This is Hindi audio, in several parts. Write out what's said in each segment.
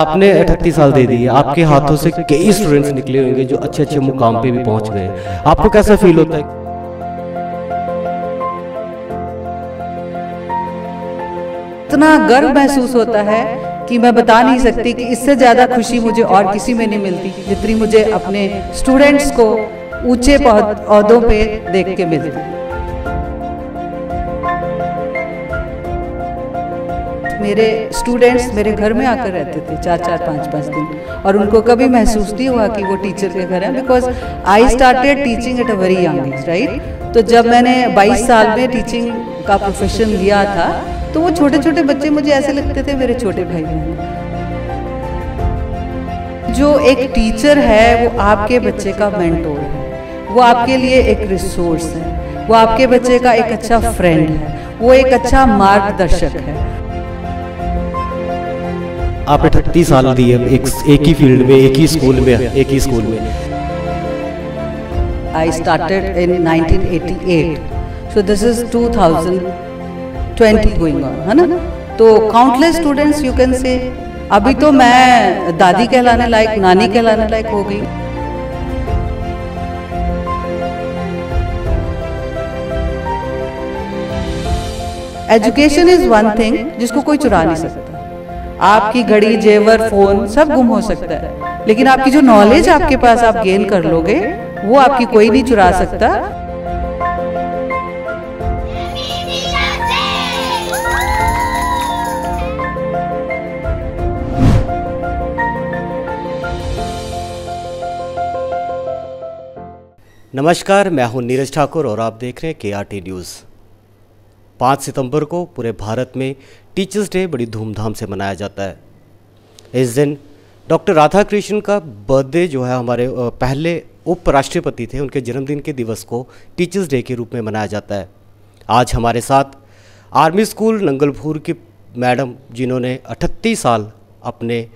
आपने अठतीस साल दे दिए आपके हाथों से कई स्टूडेंट्स निकले होंगे जो अच्छे अच्छे मुकाम पे भी पहुंच गए आपको कैसा फील होता है इतना गर्व महसूस होता है कि मैं बता नहीं सकती कि इससे ज़्यादा खुशी मुझे और किसी में नहीं मिलती जितनी मुझे अपने स्टूडेंट्स को ऊंचे पौधों पे देख के मिलती है मेरे स्टूडेंट्स मेरे घर में आकर रहते थे चार चार पाँच पाँच दिन और उनको कभी महसूस नहीं हुआ कि वो टीचर के घर है because I started teaching at a very young age right तो जब मैंने 22 साल में टीचिंग का प्रोफेशन लिया था तो वो छोटे छोटे बच्चे मुझे ऐसे लगते थे मेरे छोटे भाई बहन जो एक टीचर है वो आपके बच्चे का मेंटोर है वो आपके लिए एक रिसोर्स है वो आपके बच्चे का एक अच्छा फ्रेंड है वो एक अच्छा मार्गदर्शक है आप अठत्तीस साल दी है एक, एक ही फील्ड में एक ही स्कूल में एक ही स्कूल में I started in 1988 so this is 2020 going on है ना तो countless students you can say अभी तो मैं दादी कहलाने लायक नानी कहलाने लायक हो गई एजुकेशन इज वन थिंग जिसको कोई चुरा नहीं सकता आपकी घड़ी जेवर फोन सब गुम हो सकता है लेकिन आपकी जो नॉलेज आपके पास आप गेन कर लोगे वो आपकी कोई नहीं चुरा सकता नमस्कार मैं हूं नीरज ठाकुर और आप देख रहे हैं के आर टी न्यूज़ पाँच सितंबर को पूरे भारत में टीचर्स डे बड़ी धूमधाम से मनाया जाता है इस दिन डॉक्टर राधा कृष्ण का बर्थडे जो है हमारे पहले उपराष्ट्रपति थे उनके जन्मदिन के दिवस को टीचर्स डे के रूप में मनाया जाता है आज हमारे साथ आर्मी स्कूल नंगलपुर की मैडम जिन्होंने अठत्तीस साल अपने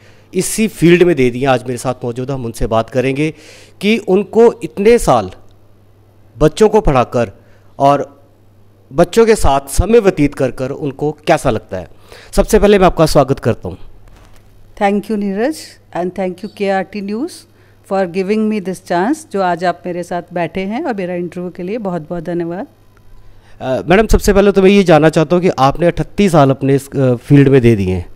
इसी फील्ड में दे दिए आज मेरे साथ मौजूद हम उनसे बात करेंगे कि उनको इतने साल बच्चों को पढ़ाकर और बच्चों के साथ समय व्यतीत कर कर उनको कैसा लगता है सबसे पहले मैं आपका स्वागत करता हूँ thank you Neeraj and thank you K R T News for giving me this chance जो आज आप मेरे साथ बैठे हैं और मेरा इंटरव्यू के लिए बहुत बहुत धन्यवाद मैडम सबसे पहले तो मैं ये जानना चाहता हूँ कि आपने अठत्तीस साल अपने इस फील्ड में दे दिए हैं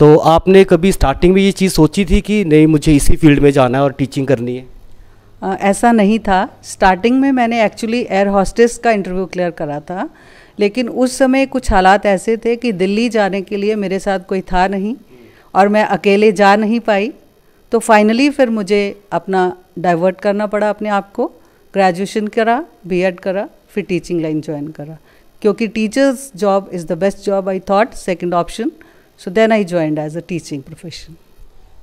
तो आपने कभी स्टार्टिंग में ये चीज़ सोची थी कि नहीं मुझे इसी फील्ड में जाना है और टीचिंग करनी है ऐसा नहीं था स्टार्टिंग में मैंने एक्चुअली एयर हॉस्टेस का इंटरव्यू क्लियर करा था लेकिन उस समय कुछ हालात ऐसे थे कि दिल्ली जाने के लिए मेरे साथ कोई था नहीं और मैं अकेले जा नहीं पाई तो फाइनली फिर मुझे अपना डाइवर्ट करना पड़ा अपने आप को ग्रेजुएशन करा बी करा फिर टीचिंग लाइन ज्वाइन करा क्योंकि teachers job is the best job I thought second option so then I joined as a teaching profession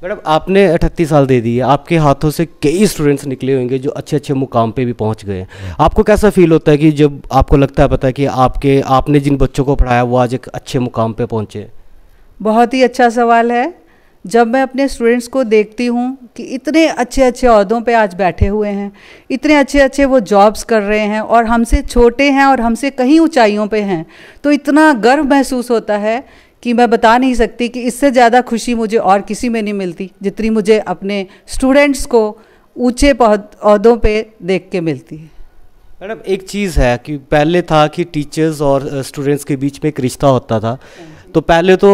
madam आपने अठतीस साल दे दिए आपके हाथों से कई स्टूडेंट्स निकले होंगे जो अच्छे अच्छे मुकाम पे भी पहुंच गए आपको कैसा फील होता है कि जब आपको लगता है पता है कि आपके आपने जिन बच्चों को पढ़ाया वो आज एक अच्छे मुकाम पे पहुंचे बहुत ही अच्छा सवाल है जब मैं अपने स्टूडेंट्स को देखती हूँ कि इतने अच्छे अच्छे अहदों पर आज बैठे हुए हैं इतने अच्छे अच्छे वो जॉब्स कर रहे हैं और हमसे छोटे हैं और हमसे कहीं ऊँचाइयों पर हैं तो इतना गर्व महसूस होता है कि मैं बता नहीं सकती कि इससे ज़्यादा खुशी मुझे और किसी में नहीं मिलती जितनी मुझे अपने स्टूडेंट्स को ऊँचे पौधों पे देख के मिलती है मैडम एक चीज़ है कि पहले था कि टीचर्स और स्टूडेंट्स के बीच में एक रिश्ता होता था तो पहले तो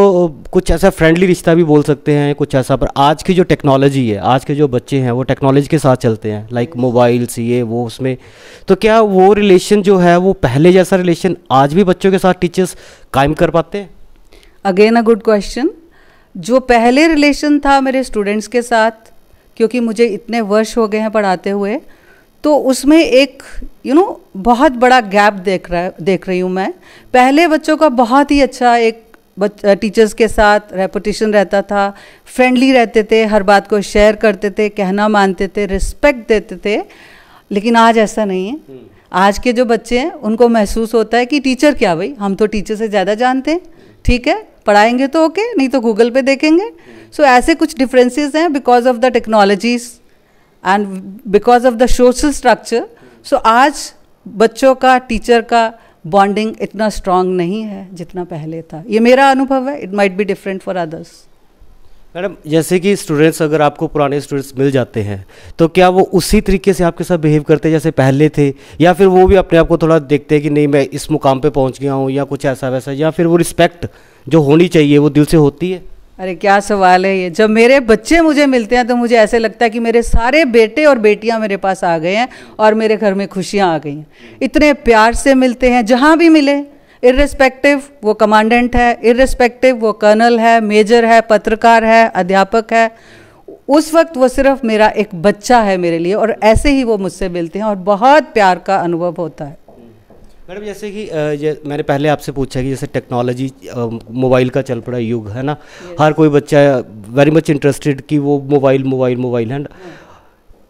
कुछ ऐसा फ्रेंडली रिश्ता भी बोल सकते हैं कुछ ऐसा पर आज की जो टेक्नोलॉजी है आज के जो बच्चे हैं वो टेक्नोलॉजी के साथ चलते हैं लाइक मोबाइल्स ये वो उसमें तो क्या वो रिलेशन जो है वो पहले जैसा रिलेशन आज भी बच्चों के साथ टीचर्स कायम कर पाते हैं अगेन अ गुड क्वेश्चन जो पहले रिलेशन था मेरे स्टूडेंट्स के साथ क्योंकि मुझे इतने वर्ष हो गए हैं पढ़ाते हुए तो उसमें एक यू you नो know, बहुत बड़ा गैप देख रहा देख रही हूँ मैं पहले बच्चों का बहुत ही अच्छा एक टीचर्स के साथ रेपुटेशन रहता था फ्रेंडली रहते थे हर बात को शेयर करते थे कहना मानते थे रिस्पेक्ट देते थे लेकिन आज ऐसा नहीं है हम्म। आज के जो बच्चे हैं उनको महसूस होता है कि टीचर क्या भाई हम तो टीचर से ज़्यादा जानते हैं ठीक है पढ़ाएंगे तो ओके okay, नहीं तो गूगल पे देखेंगे सो so, ऐसे कुछ डिफरेंसेस हैं because of the technologies and because of the social structure so आज बच्चों का टीचर का बॉन्डिंग इतना स्ट्रांग नहीं है जितना पहले था ये मेरा अनुभव है it might be different for others madam जैसे कि स्टूडेंट्स अगर आपको पुराने स्टूडेंट्स मिल जाते हैं तो क्या वो उसी तरीके से आपके साथ बिहेव करते हैं जैसे पहले थे या फिर वो भी अपने आप को थोड़ा देखते हैं कि नहीं मैं इस मुकाम पे पहुंच गया हूँ या कुछ ऐसा वैसा या फिर वो रिस्पेक्ट जो होनी चाहिए वो दिल से होती है अरे क्या सवाल है ये जब मेरे बच्चे मुझे मिलते हैं तो मुझे ऐसे लगता है कि मेरे सारे बेटे और बेटियां मेरे पास आ गए हैं और मेरे घर में खुशियां आ गई हैं इतने प्यार से मिलते हैं जहाँ भी मिले इरेस्पेक्टिव वो कमांडेंट है इरेस्पेक्टिव वो कर्नल है मेजर है पत्रकार है अध्यापक है उस वक्त वो सिर्फ मेरा एक बच्चा है मेरे लिए और ऐसे ही वो मुझसे मिलते हैं और बहुत प्यार का अनुभव होता है मैडम जैसे कि मैंने पहले आपसे पूछा कि जैसे टेक्नोलॉजी मोबाइल का चल पड़ा युग है ना हर कोई बच्चा वेरी मच इंटरेस्टेड कि वो मोबाइल मोबाइल मोबाइल है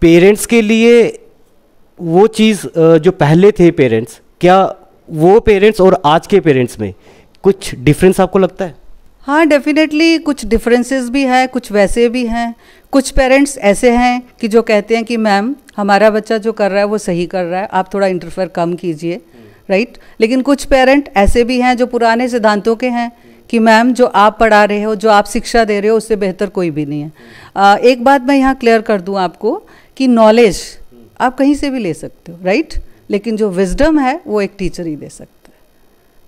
पेरेंट्स हाँ। के लिए वो चीज़ जो पहले थे पेरेंट्स क्या वो पेरेंट्स और आज के पेरेंट्स में कुछ डिफरेंस आपको लगता है हाँ डेफिनेटली कुछ डिफरेंसेस भी हैं कुछ वैसे भी हैं कुछ पेरेंट्स ऐसे हैं कि जो कहते हैं कि मैम हमारा बच्चा जो कर रहा है वो सही कर रहा है आप थोड़ा इंटरफेयर कम कीजिए राइट लेकिन कुछ पेरेंट ऐसे भी हैं जो पुराने सिद्धांतों के हैं कि मैम जो आप पढ़ा रहे हो जो आप शिक्षा दे रहे हो उससे बेहतर कोई भी नहीं है आ, एक बात मैं यहाँ क्लियर कर दूँ आपको कि नॉलेज आप कहीं से भी ले सकते हो राइट लेकिन जो विजडम है वो एक टीचर ही दे सकता है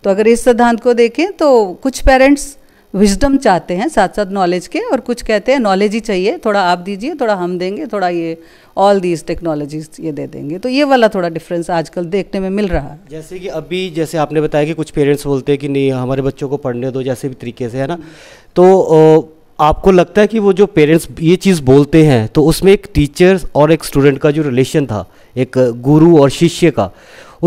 तो अगर इस सिद्धांत को देखें तो कुछ पेरेंट्स विजडम चाहते हैं साथ साथ नॉलेज के और कुछ कहते हैं नॉलेज ही चाहिए थोड़ा आप दीजिए थोड़ा हम देंगे थोड़ा ये ऑल दीज टेक्नोलॉजीज ये दे देंगे तो ये वाला थोड़ा डिफरेंस आजकल देखने में मिल रहा है जैसे कि अभी जैसे आपने बताया कि कुछ पेरेंट्स बोलते हैं कि नहीं हमारे बच्चों को पढ़ने दो जैसे भी तरीके से है ना तो ओ, आपको लगता है कि वो जो पेरेंट्स ये चीज़ बोलते हैं तो उसमें एक टीचर और एक स्टूडेंट का जो रिलेशन था एक गुरु और शिष्य का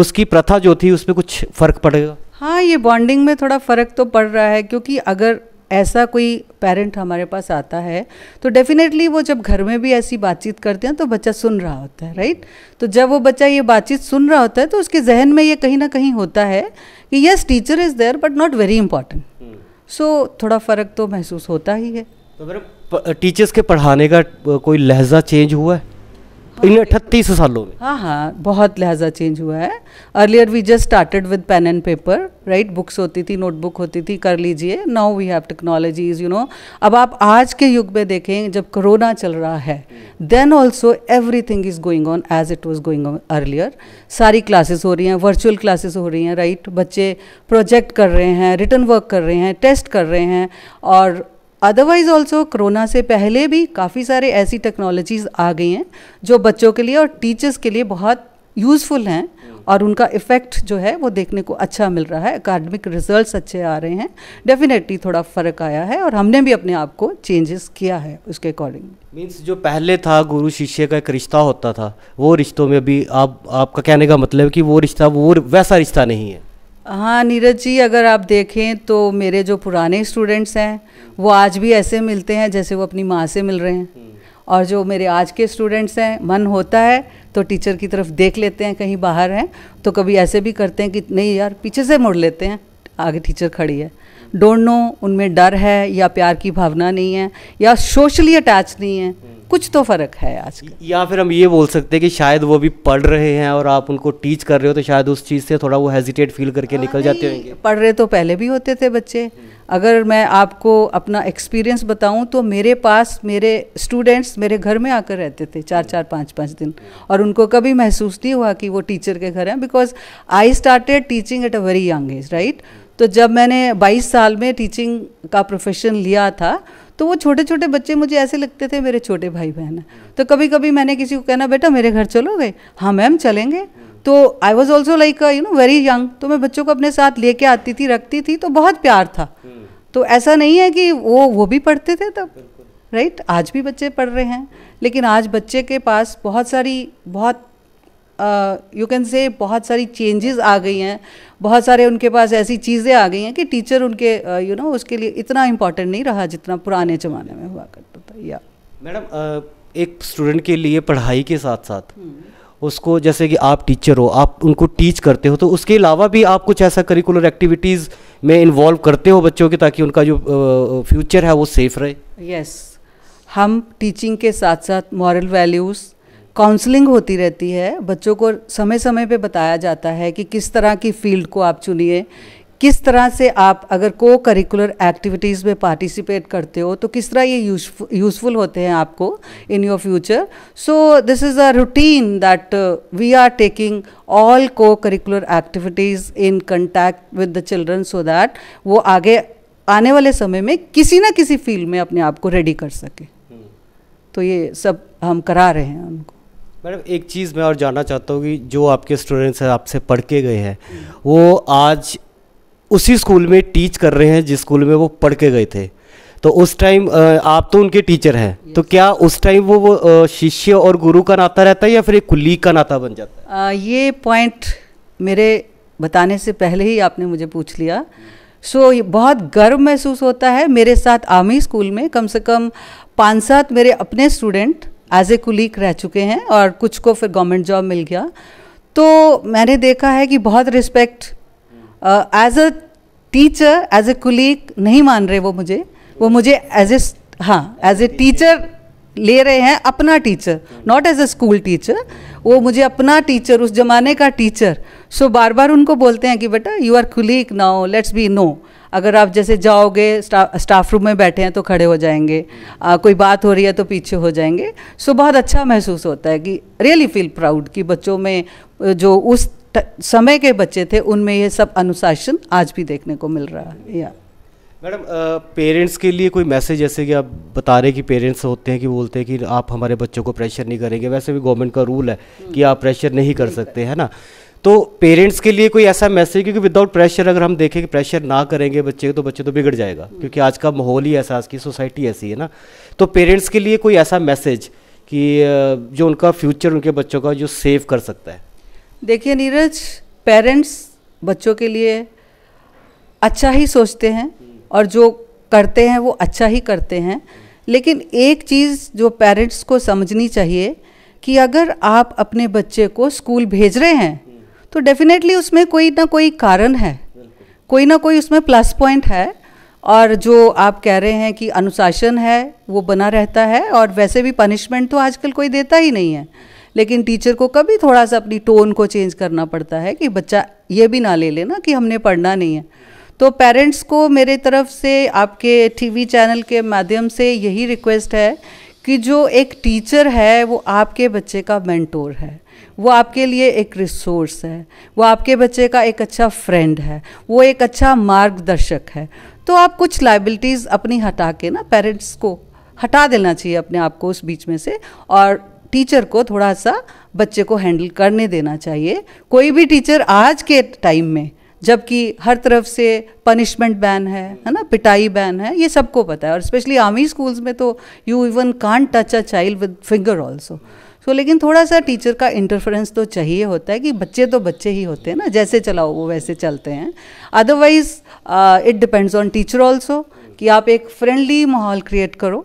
उसकी प्रथा जो थी उसमें कुछ फ़र्क पड़ेगा हाँ ये बॉन्डिंग में थोड़ा फ़र्क तो पड़ रहा है क्योंकि अगर ऐसा कोई पेरेंट हमारे पास आता है तो डेफिनेटली वो जब घर में भी ऐसी बातचीत करते हैं तो बच्चा सुन रहा होता है राइट तो जब वो बच्चा ये बातचीत सुन रहा होता है तो उसके जहन में ये कहीं ना कहीं होता है कि yes teacher is there but not very important so थोड़ा फ़र्क तो महसूस होता ही है तो टीचर्स के पढ़ाने का कोई लहजा चेंज हुआ है इन अट्ठतीस सालों में हाँ हाँ बहुत लिहाजा चेंज हुआ है earlier we just started with pen and paper right books होती थी नोटबुक होती थी कर लीजिए now we have technologies you know अब आप आज के युग में देखें जब कोरोना चल रहा है then also everything is going on as it was going on earlier सारी क्लासेस हो रही हैं वर्चुअल क्लासेस हो रही हैं राइट right? बच्चे प्रोजेक्ट कर रहे हैं रिटर्न वर्क कर रहे हैं टेस्ट कर रहे हैं और अदरवाइज़ ऑल्सो कोरोना से पहले भी काफ़ी सारे ऐसी टेक्नोलॉजीज़ आ गई हैं जो बच्चों के लिए और टीचर्स के लिए बहुत यूज़फुल हैं और उनका इफ़ेक्ट जो है वो देखने को अच्छा मिल रहा है अकाडमिक रिजल्ट्स अच्छे आ रहे हैं डेफिनेटली थोड़ा फ़र्क आया है और हमने भी अपने आप को चेंजेस किया है उसके अकॉर्डिंग मीन्स जो पहले था गुरु शिष्य का एक रिश्ता होता था वो रिश्तों में भी आप आपका कहने का मतलब कि वो रिश्ता वो वैसा रिश्ता नहीं है हाँ नीरज जी अगर आप देखें तो मेरे जो पुराने स्टूडेंट्स हैं वो आज भी ऐसे मिलते हैं जैसे वो अपनी माँ से मिल रहे हैं और जो मेरे आज के स्टूडेंट्स हैं मन होता है तो टीचर की तरफ देख लेते हैं कहीं बाहर हैं तो कभी ऐसे भी करते हैं कि नहीं यार पीछे से मुड़ लेते हैं आगे टीचर खड़ी है डोंट नो उनमें डर है या प्यार की भावना नहीं है या सोशली अटैच नहीं है कुछ तो फ़र्क है आज या फिर हम ये बोल सकते हैं कि शायद वो भी पढ़ रहे हैं और आप उनको टीच कर रहे हो तो शायद उस चीज़ से थोड़ा वो हेजिटेट फील करके निकल हाँ, जाते होंगे पढ़ रहे तो पहले भी होते थे बच्चे अगर मैं आपको अपना एक्सपीरियंस बताऊं तो मेरे पास मेरे स्टूडेंट्स मेरे घर में आकर रहते थे चार चार पाँच पाँच दिन और उनको कभी महसूस नहीं हुआ कि वो टीचर के घर हैं because I started teaching at a very young age right तो जब मैंने 22 साल में टीचिंग का प्रोफेशन लिया था तो वो छोटे छोटे बच्चे मुझे ऐसे लगते थे मेरे छोटे भाई बहन तो कभी कभी मैंने किसी को कहना बेटा मेरे घर चलोगे हाँ मैम चलेंगे तो I was also like you know very young तो मैं बच्चों को अपने साथ लेके आती थी रखती थी तो बहुत प्यार था तो ऐसा नहीं है कि वो वो भी पढ़ते थे तब राइट right? आज भी बच्चे पढ़ रहे हैं लेकिन आज बच्चे के पास बहुत सारी बहुत यू कैन से बहुत सारी चेंजेस आ गई हैं बहुत सारे उनके पास ऐसी चीज़ें आ गई हैं कि टीचर उनके you uh, know you know, उसके लिए इतना इम्पोर्टेंट नहीं रहा जितना पुराने ज़माने में हुआ करता था या मैडम एक स्टूडेंट के लिए पढ़ाई के साथ साथ हम्म। उसको जैसे कि आप टीचर हो आप उनको टीच करते हो तो उसके अलावा भी आप कुछ ऐसा करिकुलर एक्टिविटीज़ में इन्वॉल्व करते हो बच्चों के ताकि उनका जो फ्यूचर है वो सेफ रहे यस yes. हम टीचिंग के साथ साथ मॉरल वैल्यूज़ काउंसलिंग होती रहती है बच्चों को समय समय पे बताया जाता है कि किस तरह की फील्ड को आप चुनिए किस तरह से आप अगर को करिकुलर एक्टिविटीज़ में पार्टिसिपेट करते हो तो किस तरह ये यूजफुल होते हैं आपको in your future so this is a routine that we are taking all cocurricular activities in contact with the children so that वो आगे आने वाले समय में किसी ना किसी फील्ड में अपने आप को रेडी कर सके हम्म। तो ये सब हम करा रहे हैं उनको मैडम एक चीज़ मैं और जानना चाहता हूँ कि जो आपके स्टूडेंट्स हैं आपसे पढ़ के गए हैं वो आज उसी स्कूल में टीच कर रहे हैं जिस स्कूल में वो पढ़ के गए थे तो उस टाइम आप तो उनके टीचर हैं तो क्या उस टाइम वो, वो शिष्य और गुरु का नाता रहता है या फिर एक कुलीग का नाता बन जाता है आ, ये पॉइंट मेरे बताने से पहले ही आपने मुझे पूछ लिया सो so, बहुत गर्व महसूस होता है मेरे साथ आमी स्कूल में कम से कम पाँच सात मेरे अपने स्टूडेंट एज ए कुलीग रह चुके हैं और कुछ को फिर गवर्नमेंट जॉब मिल गया तो मैंने देखा है कि बहुत respect as a teacher as a colleague नहीं मान रहे वो मुझे वो मुझे एज ए हाँ एज ए टीचर ले रहे हैं अपना teacher not as a school teacher वो मुझे अपना टीचर उस जमाने का टीचर सो so, बार बार उनको बोलते हैं कि बेटा you are colleague now let's be no अगर आप जैसे जाओगे स्टा, स्टाफ रूम में बैठे हैं तो खड़े हो जाएंगे आ, कोई बात हो रही है तो पीछे हो जाएंगे सो बहुत अच्छा महसूस होता है कि रियली फील प्राउड कि बच्चों में जो उस त, समय के बच्चे थे उनमें ये सब अनुशासन आज भी देखने को मिल रहा है या मैडम पेरेंट्स के लिए कोई मैसेज जैसे कि आप बता रहे कि पेरेंट्स होते हैं कि बोलते हैं कि आप हमारे बच्चों को प्रेशर नहीं करेंगे वैसे भी गवर्नमेंट का रूल है कि आप प्रेशर नहीं कर सकते है ना तो पेरेंट्स के लिए कोई ऐसा मैसेज क्योंकि विदाउट प्रेशर अगर हम देखें कि प्रेशर ना करेंगे बच्चे तो बच्चे तो बिगड़ जाएगा क्योंकि आज का माहौल ही ऐसा आज की सोसाइटी ऐसी है ना तो पेरेंट्स के लिए कोई ऐसा मैसेज कि जो उनका फ्यूचर उनके बच्चों का जो सेव कर सकता है देखिए नीरज पेरेंट्स बच्चों के लिए अच्छा ही सोचते हैं और जो करते हैं वो अच्छा ही करते हैं लेकिन एक चीज़ जो पेरेंट्स को समझनी चाहिए कि अगर आप अपने बच्चे को स्कूल भेज रहे हैं तो डेफिनेटली उसमें कोई ना कोई कारण है कोई ना कोई उसमें प्लस पॉइंट है और जो आप कह रहे हैं कि अनुशासन है वो बना रहता है और वैसे भी पनिशमेंट तो आजकल कोई देता ही नहीं है लेकिन टीचर को कभी थोड़ा सा अपनी टोन को चेंज करना पड़ता है कि बच्चा ये भी ना ले लेना कि हमने पढ़ना नहीं है तो पेरेंट्स को मेरे तरफ से आपके टीवी चैनल के माध्यम से यही रिक्वेस्ट है कि जो एक टीचर है वो आपके बच्चे का मेंटोर है वो आपके लिए एक रिसोर्स है वो आपके बच्चे का एक अच्छा फ्रेंड है वो एक अच्छा मार्गदर्शक है तो आप कुछ लाइबिलिटीज़ अपनी हटा के ना पेरेंट्स को हटा देना चाहिए अपने आप को उस बीच में से और टीचर को थोड़ा सा बच्चे को हैंडल करने देना चाहिए कोई भी टीचर आज के टाइम में जबकि हर तरफ से पनिशमेंट बैन है है ना पिटाई बैन है ये सबको पता है और स्पेशली आर्मी स्कूल्स में तो you even can touch a child with finger also so so, लेकिन थोड़ा सा टीचर का इंटरफेरेंस तो चाहिए होता है कि बच्चे तो बच्चे ही होते हैं ना जैसे चलाओ वो वैसे चलते हैं otherwise it depends on teacher also कि आप एक फ्रेंडली माहौल क्रिएट करो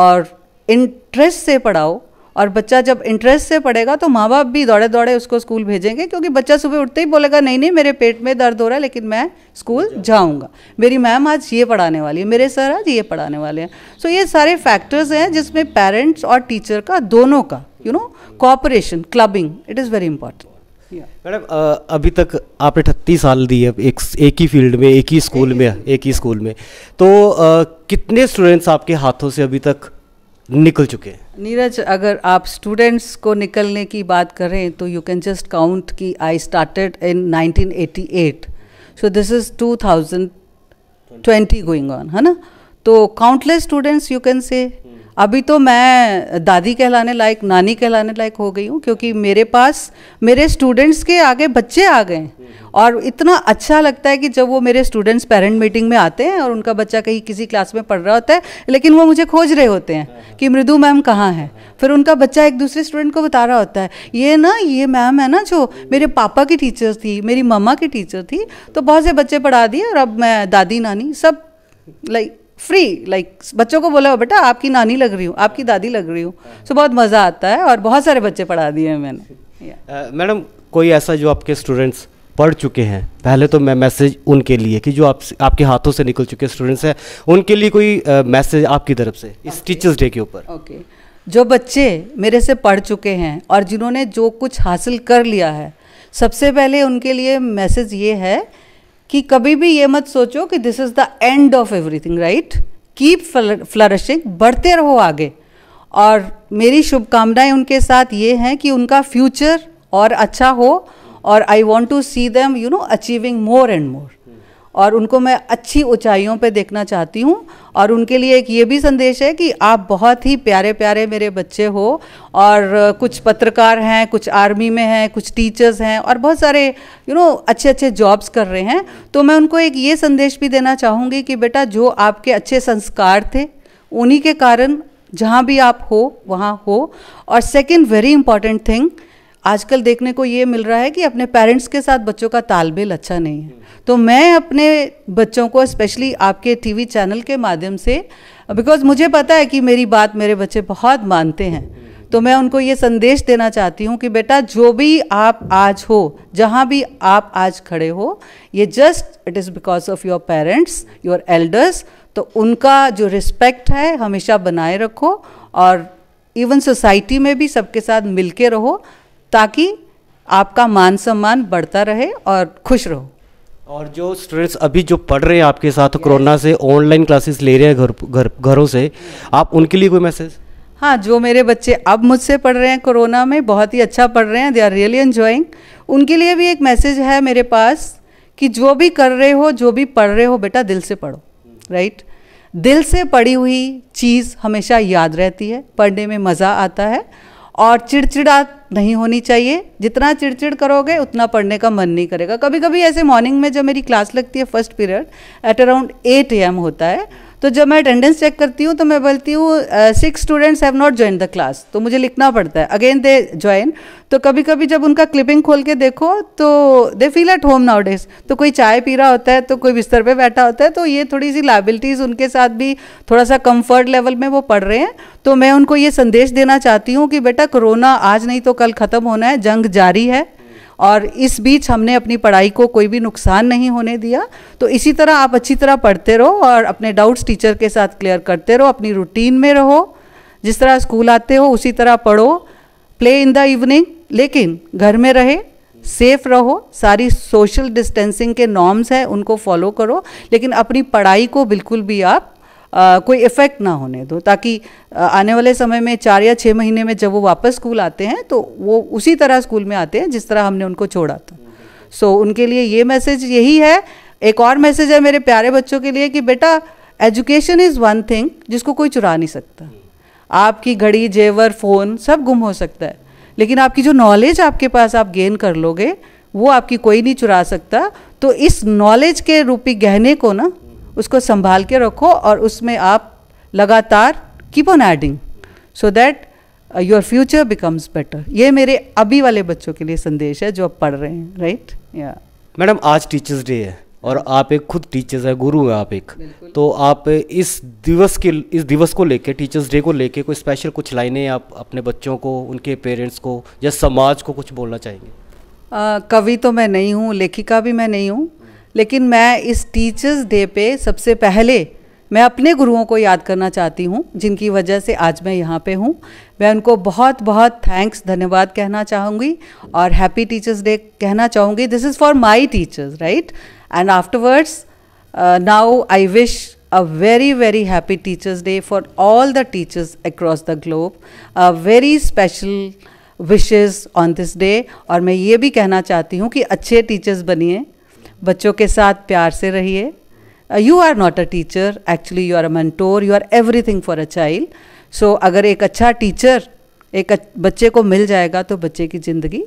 और इंटरेस्ट से पढ़ाओ और बच्चा जब इंटरेस्ट से पढ़ेगा तो माँ बाप भी दौड़े दौड़े उसको स्कूल भेजेंगे क्योंकि बच्चा सुबह उठते ही बोलेगा नहीं नहीं मेरे पेट में दर्द हो रहा है लेकिन मैं स्कूल जाऊँगा मेरी मैम आज ये पढ़ाने वाली है मेरे सर आज ये पढ़ाने वाले हैं सो ये सारे फैक्टर्स हैं जिसमें पेरेंट्स और टीचर का दोनों का you know cooperation clubbing it is very important madam अभी तक आपने अठत्तीस साल दी है एक एक ही फील्ड में एक ही स्कूल में एक ही स्कूल में तो आ, कितने स्टूडेंट्स आपके हाथों से अभी तक निकल चुके हैं नीरज अगर आप स्टूडेंट्स को निकलने की बात करें तो यू कैन जस्ट काउंट कि I started in 1988 so this is 2020 going on है ना तो countless students you can say अभी तो मैं दादी कहलाने लायक नानी कहलाने लायक हो गई हूँ क्योंकि मेरे पास मेरे स्टूडेंट्स के आगे बच्चे आ गए और इतना अच्छा लगता है कि जब वो मेरे स्टूडेंट्स पेरेंट मीटिंग में आते हैं और उनका बच्चा कहीं किसी क्लास में पढ़ रहा होता है लेकिन वो मुझे खोज रहे होते हैं कि मृदु मैम कहाँ हैं फिर उनका बच्चा एक दूसरे स्टूडेंट को बता रहा होता है ये ना ये मैम है ना जो मेरे पापा की टीचर थी मेरी मम्मा की टीचर थी तो बहुत से बच्चे पढ़ा दिए और अब मैं दादी नानी सब लाइक फ्री लाइक like, बच्चों को बोला बेटा आपकी नानी लग रही हूँ आपकी दादी लग रही हूँ सो तो बहुत मज़ा आता है और बहुत सारे बच्चे पढ़ा दिए हैं मैंने मैडम कोई ऐसा जो आपके स्टूडेंट्स पढ़ चुके हैं पहले तो मैं मैसेज उनके लिए कि जो आप आपके हाथों से निकल चुके स्टूडेंट्स हैं उनके लिए कोई मैसेज आपकी तरफ से इस टीचर्स डे के ऊपर ओके जो बच्चे मेरे से पढ़ चुके हैं और जिन्होंने जो कुछ हासिल कर लिया है सबसे पहले उनके लिए मैसेज ये है कि कभी भी ये मत सोचो कि this is the end of everything right keep flourishing बढ़ते रहो आगे और मेरी शुभकामनाएं उनके साथ ये हैं कि उनका फ्यूचर और अच्छा हो और I want to see them you know achieving more and more और उनको मैं अच्छी ऊंचाइयों पे देखना चाहती हूँ और उनके लिए एक ये भी संदेश है कि आप बहुत ही प्यारे प्यारे मेरे बच्चे हो और कुछ पत्रकार हैं कुछ आर्मी में हैं कुछ टीचर्स हैं और बहुत सारे यू नो अच्छे अच्छे जॉब्स कर रहे हैं तो मैं उनको एक ये संदेश भी देना चाहूँगी कि बेटा जो आपके अच्छे संस्कार थे उन्हीं के कारण जहाँ भी आप हो वहाँ हो और सेकेंड वेरी इंपॉर्टेंट थिंग आजकल देखने को ये मिल रहा है कि अपने पेरेंट्स के साथ बच्चों का तालमेल अच्छा नहीं है तो मैं अपने बच्चों को स्पेशली आपके टीवी चैनल के माध्यम से बिकॉज मुझे पता है कि मेरी बात मेरे बच्चे बहुत मानते हैं तो मैं उनको ये संदेश देना चाहती हूँ कि बेटा जो भी आप आज हो जहाँ भी आप आज खड़े हो ये just it is because of your parents your elders तो उनका जो रिस्पेक्ट है हमेशा बनाए रखो और इवन सोसाइटी में भी सबके साथ मिलके रहो ताकि आपका मान सम्मान बढ़ता रहे और खुश रहो और जो स्टूडेंट्स अभी जो पढ़ रहे हैं आपके साथ कोरोना से ऑनलाइन क्लासेस ले रहे हैं घर घर घरों से आप उनके लिए कोई मैसेज हाँ जो मेरे बच्चे अब मुझसे पढ़ रहे हैं कोरोना में बहुत ही अच्छा पढ़ रहे हैं दे आर रियली एन्जॉइंग उनके लिए भी एक मैसेज है मेरे पास कि जो भी कर रहे हो जो भी पढ़ रहे हो बेटा दिल से पढ़ो राइट right? दिल से पढ़ी हुई चीज़ हमेशा याद रहती है पढ़ने में मज़ा आता है और चिड़चिड़ा नहीं होनी चाहिए जितना चिड़चिड़ करोगे उतना पढ़ने का मन नहीं करेगा कभी कभी ऐसे मॉर्निंग में जब मेरी क्लास लगती है first period at around eight AM होता है तो जब मैं अटेंडेंस चेक करती हूँ तो मैं बोलती हूँ six students have not join the class तो मुझे लिखना पड़ता है अगेन दे ज्वाइन तो कभी कभी जब उनका क्लिपिंग खोल के देखो तो they feel at home nowadays तो कोई चाय पी रहा होता है तो कोई बिस्तर पे बैठा होता है तो ये थोड़ी सी लाइबिलिटीज़ उनके साथ भी थोड़ा सा कम्फर्ट लेवल में वो पढ़ रहे हैं तो मैं उनको ये संदेश देना चाहती हूँ कि बेटा कोरोना आज नहीं तो कल ख़त्म होना है जंग जारी है और इस बीच हमने अपनी पढ़ाई को कोई भी नुकसान नहीं होने दिया तो इसी तरह आप अच्छी तरह पढ़ते रहो और अपने डाउट्स टीचर के साथ क्लियर करते रहो अपनी रूटीन में रहो जिस तरह स्कूल आते हो उसी तरह पढ़ो प्ले इन द इवनिंग लेकिन घर में रहे सेफ रहो सारी सोशल डिस्टेंसिंग के नॉर्म्स हैं उनको फॉलो करो लेकिन अपनी पढ़ाई को बिल्कुल भी आप आ, कोई इफ़ेक्ट ना होने दो ताकि आने वाले समय में चार या छः महीने में जब वो वापस स्कूल आते हैं तो वो उसी तरह स्कूल में आते हैं जिस तरह हमने उनको छोड़ा था सो so, उनके लिए ये मैसेज यही है एक और मैसेज है मेरे प्यारे बच्चों के लिए कि बेटा एजुकेशन इज़ वन थिंग जिसको कोई चुरा नहीं सकता आपकी घड़ी जेवर फ़ोन सब गुम हो सकता है लेकिन आपकी जो नॉलेज आपके पास आप गेन कर लोगे वो आपकी कोई नहीं चुरा सकता तो इस नॉलेज के रूपी गहने को ना उसको संभाल के रखो और उसमें आप लगातार keep on adding so that your future becomes better ये मेरे अभी वाले बच्चों के लिए संदेश है जो आप पढ़ रहे हैं राइट या मैडम आज टीचर्स डे है और आप एक खुद टीचर्स है गुरु हैं आप एक तो आप इस दिवस के इस दिवस को लेके टीचर्स डे को लेके कोई स्पेशल कुछ लाइनें आप अपने बच्चों को उनके पेरेंट्स को या समाज को कुछ बोलना चाहेंगे uh, कवि तो मैं नहीं हूँ लेखिका भी मैं नहीं हूँ लेकिन मैं इस टीचर्स डे पे सबसे पहले मैं अपने गुरुओं को याद करना चाहती हूँ जिनकी वजह से आज मैं यहाँ पे हूँ मैं उनको बहुत बहुत थैंक्स धन्यवाद कहना चाहूँगी और हैप्पी टीचर्स डे कहना चाहूँगी this is for my teachers right and afterwards now I wish a very very happy teachers day for all the teachers across the globe a very special wishes on this day और मैं ये भी कहना चाहती हूँ कि अच्छे टीचर्स बनिए बच्चों के साथ प्यार से रहिए you are not a teacher actually you are a mentor you are everything for a child so अगर एक अच्छा टीचर एक बच्चे को मिल जाएगा तो बच्चे की ज़िंदगी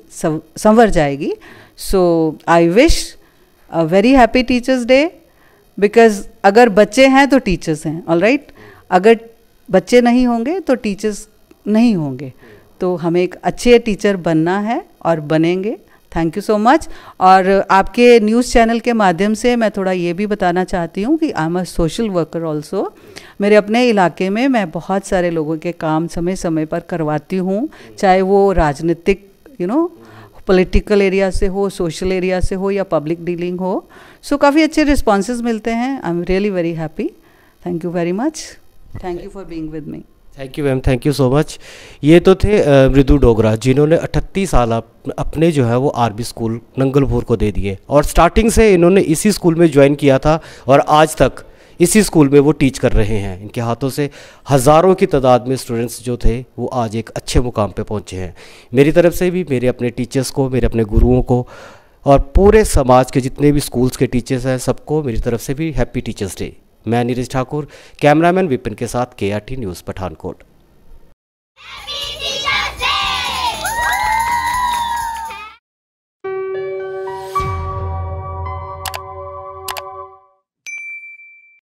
संवर जाएगी so I wish a very happy teachers day because अगर बच्चे हैं तो टीचर्स हैं ऑल राइट right? अगर बच्चे नहीं होंगे तो टीचर्स नहीं होंगे तो हमें एक अच्छे टीचर बनना है और बनेंगे थैंक यू सो मच और आपके न्यूज़ चैनल के माध्यम से मैं थोड़ा ये भी बताना चाहती हूँ कि I am a social worker also मेरे अपने इलाके में मैं बहुत सारे लोगों के काम समय समय पर करवाती हूँ चाहे वो राजनीतिक यू नो पॉलिटिकल एरिया से हो सोशल एरिया से हो या पब्लिक डीलिंग हो सो so, काफ़ी अच्छे रिस्पॉन्स मिलते हैं I am really very happy thank you very much thank you for being with me thank you ma'am thank you so much ये तो थे मृदु डोगरा जिन्होंने 38 साल अपने जो है वो आर्मी स्कूल नंगलपुर को दे दिए और स्टार्टिंग से इन्होंने इसी स्कूल में ज्वाइन किया था और आज तक इसी स्कूल में वो टीच कर रहे हैं इनके हाथों से हज़ारों की तादाद में स्टूडेंट्स जो थे वो आज एक अच्छे मुकाम पे पहुंचे हैं मेरी तरफ से भी मेरे अपने टीचर्स को मेरे अपने गुरुओं को और पूरे समाज के जितने भी स्कूल्स के टीचर्स हैं सबको मेरी तरफ से भी हैप्पी टीचर्स डे मैं नीरज ठाकुर कैमरामैन विपिन के साथ के न्यूज़ पठानकोट